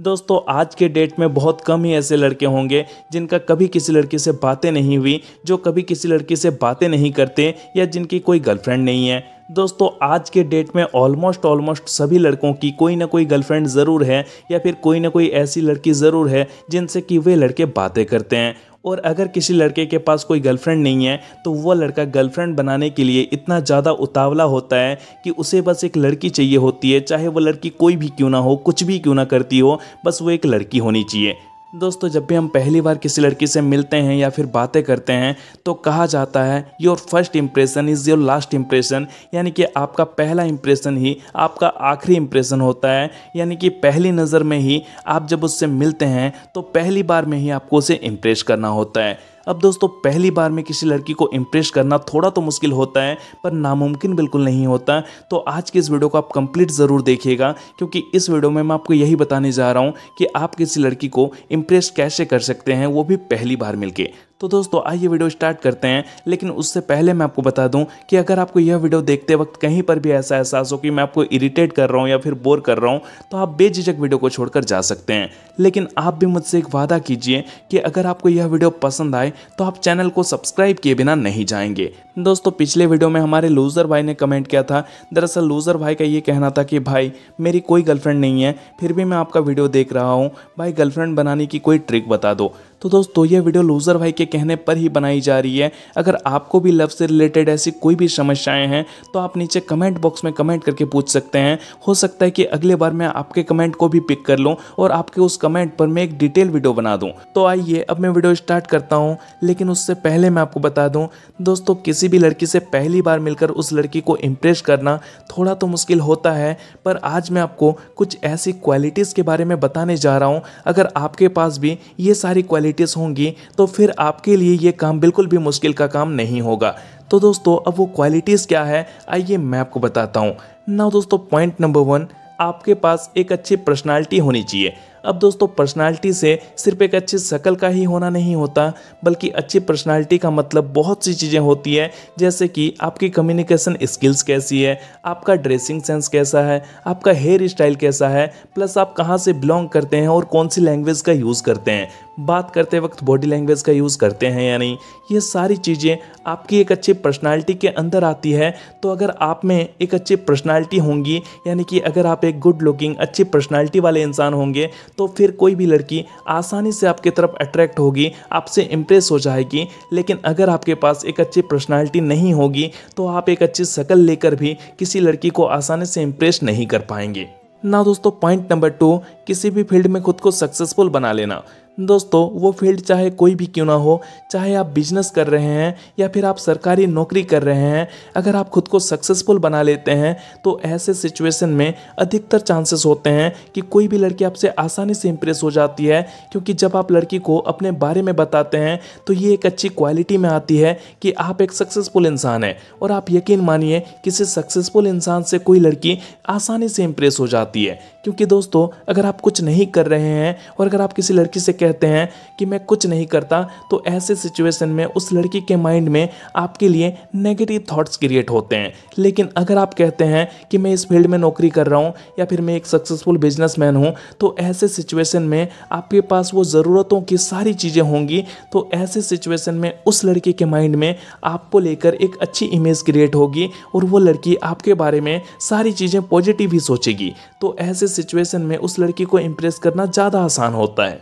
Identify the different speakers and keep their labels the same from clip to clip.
Speaker 1: दोस्तों आज के डेट में बहुत कम ही ऐसे लड़के होंगे जिनका कभी किसी लड़की से बातें नहीं हुई जो कभी किसी लड़की से बातें नहीं करते या जिनकी कोई गर्लफ्रेंड नहीं है दोस्तों आज के डेट में ऑलमोस्ट ऑलमोस्ट सभी लड़कों की कोई ना कोई गर्लफ्रेंड ज़रूर है या फिर कोई ना कोई ऐसी लड़की ज़रूर है जिनसे कि वे लड़के बातें करते हैं और अगर किसी लड़के के पास कोई गर्लफ्रेंड नहीं है तो वह लड़का गर्लफ्रेंड बनाने के लिए इतना ज़्यादा उतावला होता है कि उसे बस एक लड़की चाहिए होती है चाहे वह लड़की कोई भी क्यों ना हो कुछ भी क्यों ना करती हो बस वो एक लड़की होनी चाहिए दोस्तों जब भी हम पहली बार किसी लड़की से मिलते हैं या फिर बातें करते हैं तो कहा जाता है your first impression is your last impression यानी कि आपका पहला इम्प्रेशन ही आपका आखिरी इम्प्रेशन होता है यानी कि पहली नज़र में ही आप जब उससे मिलते हैं तो पहली बार में ही आपको उसे इम्प्रेस करना होता है अब दोस्तों पहली बार में किसी लड़की को इम्प्रेस करना थोड़ा तो मुश्किल होता है पर नामुमकिन बिल्कुल नहीं होता तो आज की इस वीडियो को आप कंप्लीट ज़रूर देखिएगा क्योंकि इस वीडियो में मैं आपको यही बताने जा रहा हूँ कि आप किसी लड़की को इम्प्रेस कैसे कर सकते हैं वो भी पहली बार मिलके तो दोस्तों आइए वीडियो स्टार्ट करते हैं लेकिन उससे पहले मैं आपको बता दूं कि अगर आपको यह वीडियो देखते वक्त कहीं पर भी ऐसा एहसास हो कि मैं आपको इरिटेट कर रहा हूं या फिर बोर कर रहा हूं तो आप बेझिझक वीडियो को छोड़कर जा सकते हैं लेकिन आप भी मुझसे एक वादा कीजिए कि अगर आपको यह वीडियो पसंद आए तो आप चैनल को सब्सक्राइब किए बिना नहीं जाएंगे दोस्तों पिछले वीडियो में हमारे लूज़र भाई ने कमेंट किया था दरअसल लूज़र भाई का ये कहना था कि भाई मेरी कोई गर्लफ्रेंड नहीं है फिर भी मैं आपका वीडियो देख रहा हूँ भाई गर्लफ्रेंड बनाने की कोई ट्रिक बता दो तो दोस्तों यह वीडियो लूज़र भाई के कहने पर ही बनाई जा रही है अगर आपको भी लव से रिलेटेड ऐसी कोई भी समस्याएं हैं तो आप नीचे कमेंट बॉक्स में कमेंट करके पूछ सकते हैं हो सकता है कि अगले बार मैं आपके कमेंट को भी पिक कर लूँ और आपके उस कमेंट पर मैं एक डिटेल वीडियो बना दूँ तो आइए अब मैं वीडियो स्टार्ट करता हूँ लेकिन उससे पहले मैं आपको बता दूँ दोस्तों किसी भी लड़की से पहली बार मिलकर उस लड़की को इम्प्रेस करना थोड़ा तो मुश्किल होता है पर आज मैं आपको कुछ ऐसी क्वालिटीज़ के बारे में बताने जा रहा हूँ अगर आपके पास भी ये सारी क्वालिटी क्वालिटीज़ होंगी तो फिर आपके लिए ये काम बिल्कुल भी मुश्किल का काम नहीं होगा तो दोस्तों अब वो क्वालिटीज़ क्या है आइए मैं आपको बताता हूँ ना दोस्तों पॉइंट नंबर वन आपके पास एक अच्छी पर्सनालिटी होनी चाहिए अब दोस्तों पर्सनालिटी से सिर्फ एक अच्छी शक्ल का ही होना नहीं होता बल्कि अच्छी पर्सनालिटी का मतलब बहुत सी चीज़ें होती है जैसे कि आपकी कम्युनिकेशन स्किल्स कैसी है आपका ड्रेसिंग सेंस कैसा है आपका हेयर स्टाइल कैसा है प्लस आप कहाँ से बिलोंग करते हैं और कौन सी लैंग्वेज का यूज़ करते हैं बात करते वक्त बॉडी लैंग्वेज का यूज़ करते हैं या नहीं ये सारी चीज़ें आपकी एक अच्छी पर्सनालिटी के अंदर आती है तो अगर आप में एक अच्छी पर्सनालिटी होंगी यानी कि अगर आप एक गुड लुकिंग अच्छी पर्सनालिटी वाले इंसान होंगे तो फिर कोई भी लड़की आसानी से आपके तरफ अट्रैक्ट होगी आपसे इम्प्रेस हो जाएगी लेकिन अगर आपके पास एक अच्छी पर्सनैलिटी नहीं होगी तो आप एक अच्छी शक्ल लेकर भी किसी लड़की को आसानी से इम्प्रेस नहीं कर पाएंगे ना दोस्तों पॉइंट नंबर टू किसी भी फील्ड में खुद को सक्सेसफुल बना लेना दोस्तों वो फील्ड चाहे कोई भी क्यों ना हो चाहे आप बिजनेस कर रहे हैं या फिर आप सरकारी नौकरी कर रहे हैं अगर आप खुद को सक्सेसफुल बना लेते हैं तो ऐसे सिचुएशन में अधिकतर चांसेस होते हैं कि कोई भी लड़की आपसे आसानी से इम्प्रेस हो जाती है क्योंकि जब आप लड़की को अपने बारे में बताते हैं तो ये एक अच्छी क्वालिटी में आती है कि आप एक सक्सेसफुल इंसान हैं और आप यकीन मानिए किसी सक्सेसफुल इंसान से कोई लड़की आसानी से इम्प्रेस हो जाती है क्योंकि दोस्तों अगर आप कुछ नहीं कर रहे हैं और अगर आप किसी लड़की से कहते हैं कि मैं कुछ नहीं करता तो ऐसे सिचुएशन में उस लड़की के माइंड में आपके लिए नेगेटिव थाट्स क्रिएट होते हैं लेकिन अगर आप कहते हैं कि मैं इस फील्ड में नौकरी कर रहा हूँ या फिर मैं एक सक्सेसफुल बिजनेसमैन हूँ तो ऐसे सिचुएशन में आपके पास वो ज़रूरतों की सारी चीज़ें होंगी तो ऐसे सिचुएशन में उस लड़के के माइंड में आपको लेकर एक अच्छी इमेज क्रिएट होगी और वो लड़की आपके बारे में सारी चीज़ें पॉजिटिव ही सोचेगी तो ऐसे सिचुएशन में उस लड़की को इम्प्रेस करना ज़्यादा आसान होता है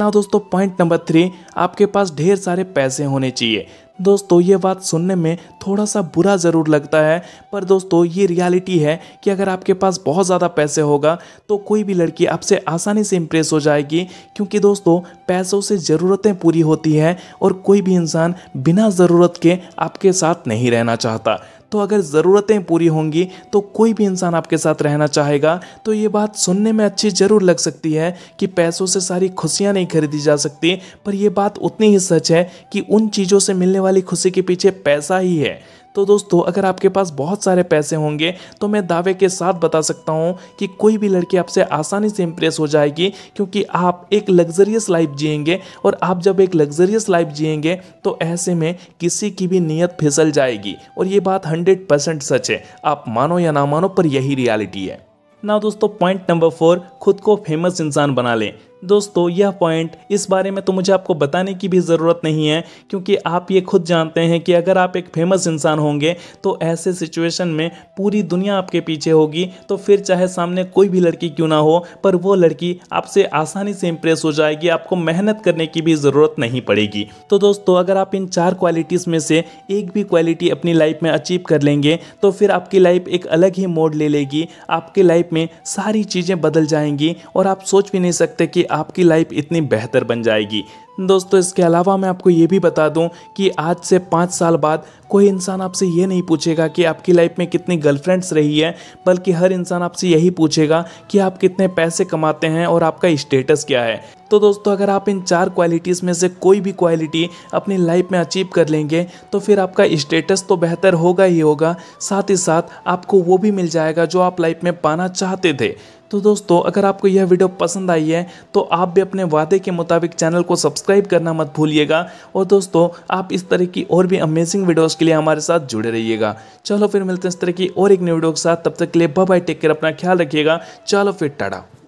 Speaker 1: ना दोस्तों पॉइंट नंबर थ्री आपके पास ढेर सारे पैसे होने चाहिए दोस्तों ये बात सुनने में थोड़ा सा बुरा ज़रूर लगता है पर दोस्तों ये रियलिटी है कि अगर आपके पास बहुत ज़्यादा पैसे होगा तो कोई भी लड़की आपसे आसानी से इम्प्रेस हो जाएगी क्योंकि दोस्तों पैसों से ज़रूरतें पूरी होती हैं और कोई भी इंसान बिना ज़रूरत के आपके साथ नहीं रहना चाहता तो अगर ज़रूरतें पूरी होंगी तो कोई भी इंसान आपके साथ रहना चाहेगा तो ये बात सुनने में अच्छी ज़रूर लग सकती है कि पैसों से सारी खुशियाँ नहीं खरीदी जा सकती पर यह बात उतनी ही सच है कि उन चीज़ों से मिलने वाली खुशी के पीछे पैसा ही है तो दोस्तों अगर आपके पास बहुत सारे पैसे होंगे तो मैं दावे के साथ बता सकता हूँ कि कोई भी लड़की आपसे आसानी से इम्प्रेस हो जाएगी क्योंकि आप एक लग्जरियस लाइफ जिएंगे और आप जब एक लग्जरियस लाइफ जिएंगे तो ऐसे में किसी की भी नीयत फिसल जाएगी और ये बात हंड्रेड परसेंट सच है आप मानो या ना मानो पर यही रियालिटी है ना दोस्तों पॉइंट नंबर फोर खुद को फेमस इंसान बना लें दोस्तों यह पॉइंट इस बारे में तो मुझे आपको बताने की भी ज़रूरत नहीं है क्योंकि आप ये खुद जानते हैं कि अगर आप एक फेमस इंसान होंगे तो ऐसे सिचुएशन में पूरी दुनिया आपके पीछे होगी तो फिर चाहे सामने कोई भी लड़की क्यों ना हो पर वो लड़की आपसे आसानी से इम्प्रेस हो जाएगी आपको मेहनत करने की भी ज़रूरत नहीं पड़ेगी तो दोस्तों अगर आप इन चार क्वालिटीज़ में से एक भी क्वालिटी अपनी लाइफ में अचीव कर लेंगे तो फिर आपकी लाइफ एक अलग ही मोड ले लेगी आपकी लाइफ में सारी चीज़ें बदल जाएंगी और आप सोच भी नहीं सकते कि आपकी लाइफ इतनी बेहतर बन जाएगी दोस्तों इसके अलावा मैं आपको ये भी बता दूं कि आज से पाँच साल बाद कोई इंसान आपसे ये नहीं पूछेगा कि आपकी लाइफ में कितनी गर्लफ्रेंड्स रही है बल्कि हर इंसान आपसे यही पूछेगा कि आप कितने पैसे कमाते हैं और आपका स्टेटस क्या है तो दोस्तों अगर आप इन चार क्वालिटीज़ में से कोई भी क्वालिटी अपनी लाइफ में अचीव कर लेंगे तो फिर आपका स्टेटस तो बेहतर होगा ही होगा साथ ही साथ आपको वो भी मिल जाएगा जो आप लाइफ में पाना चाहते थे तो दोस्तों अगर आपको यह वीडियो पसंद आई है तो आप भी अपने वादे के मुताबिक चैनल को सब्सक्राइब सब्सक्राइब करना मत भूलिएगा और दोस्तों आप इस तरह की और भी अमेजिंग वीडियोज़ के लिए हमारे साथ जुड़े रहिएगा चलो फिर मिलते हैं इस तरह की और एक नई वीडियो के साथ तब तक के लिए बाय टेक केयर अपना ख्याल रखिएगा चलो फिर टाटा